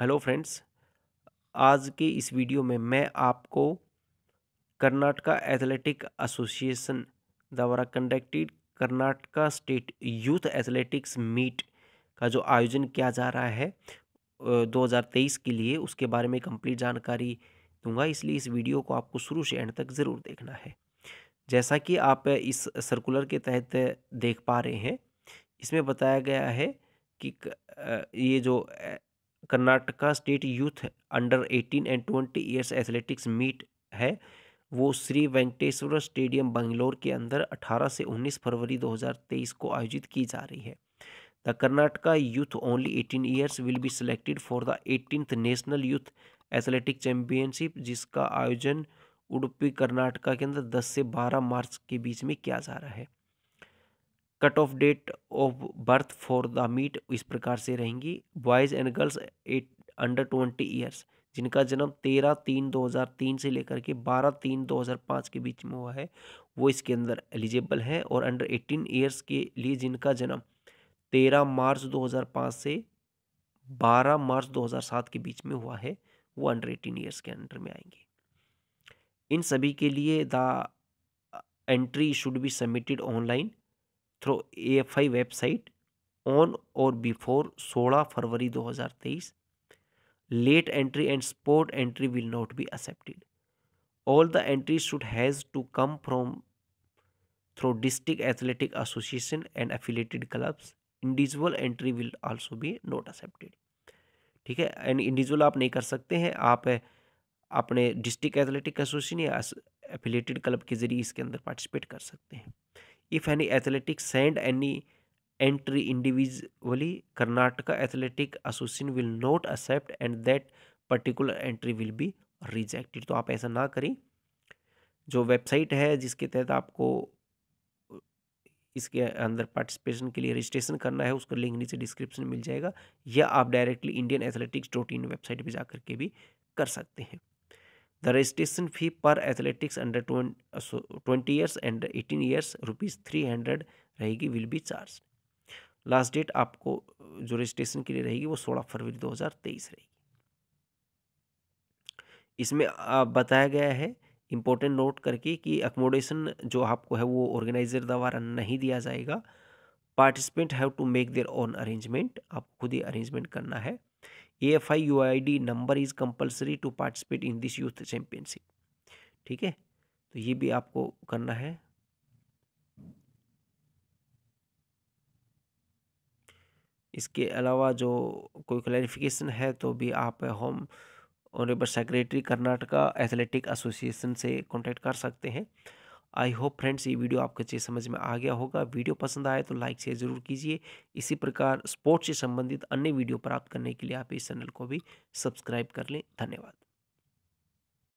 Hello friends आज के इस वीडियो में मैं आपको कर्नाटका एथलेटिक एसोसिएशन द्वारा conducted Karnataka state youth athletics meet का जो आयोजन किया जा रहा है 2023 के लिए उसके बारे में कंप्लीट जानकारी दूंगा इसलिए इस वीडियो को आपको शुरू से एंड तक ज़रूर देखना है जैसा कि आप इस सर्कुलर के तहत देख पा रहे हैं इसमें बताया गया है कि ये जो Karnataka state youth under eighteen and twenty years athletics meet है वो श्री वेंकटेश्वर स्टेडियम बंगलोर के अंदर 18 से 19 फरवरी 2023 को आयोजित की जा रही है the Karnataka youth only eighteen years will be selected for the eighteen national youth athletic championship जिसका आयोजन उडुपी कर्नाटका के अंदर 10 से 12 मार्च के बीच में किया जा रहा है cut off date of birth for the meet इस प्रकार से रहेंगी boys and girls at under twenty years जिनका जन्म तेरह तीन दो हज़ार तीन से लेकर के बारह तीन दो हज़ार पाँच के बीच में हुआ है वो इसके अंदर एलिजिबल है और अंडर एटीन ईयर्स के लिए जिनका जन्म तेरह मार्च दो हज़ार पाँच से बारह मार्च दो हज़ार सात के बीच में हुआ है वो अंडर एटीन ईयर्स के अंडर में आएंगे इन सभी के लिए the entry should be submitted online through I website on और before 16 February 2023 late entry and sport entry will not be accepted all the entry should has to come from through district athletic association and affiliated clubs individual entry will also be not accepted ठीक है and individual आप नहीं कर सकते हैं आप अपने district athletic association या एफिलेटेड क्लब के जरिए इसके अंदर पार्टिसिपेट कर सकते हैं if any athletic send any entry individually Karnataka athletic association will not accept and that particular entry will be rejected तो आप ऐसा ना करें जो वेबसाइट है जिसके तहत आपको इसके अंदर पार्टिसिपेशन के लिए रजिस्ट्रेशन करना है उसका लिंक नीचे डिस्क्रिप्शन मिल जाएगा या आप directly Indian athletics dot in website पर जा के भी कर सकते हैं the registration fee per athletics under twenty years and eighteen years rupees three hundred रहेगी will be charge last date आपको जो रजिस्ट्रेशन के लिए रहेगी वो सोलह फरवरी दो हज़ार तेईस रहेगी इसमें बताया गया है इम्पोर्टेंट नोट करके कि अकोमोडेशन जो आपको है वो ऑर्गेनाइजर द्वारा नहीं दिया जाएगा participant have to make their own arrangement आपको खुद ही अरेंजमेंट करना है AFI UID number is compulsory to participate in this youth championship. ठीक है तो ये भी आपको करना है इसके अलावा जो कोई क्लैरिफिकेशन है तो भी आप home honourable secretary Karnataka athletic association से कांटेक्ट कर सकते हैं आई होप फ्रेंड्स ये वीडियो आपको अच्छे समझ में आ गया होगा वीडियो पसंद आए तो लाइक शेयर ज़रूर कीजिए इसी प्रकार स्पोर्ट्स से संबंधित अन्य वीडियो प्राप्त करने के लिए आप इस चैनल को भी सब्सक्राइब कर लें धन्यवाद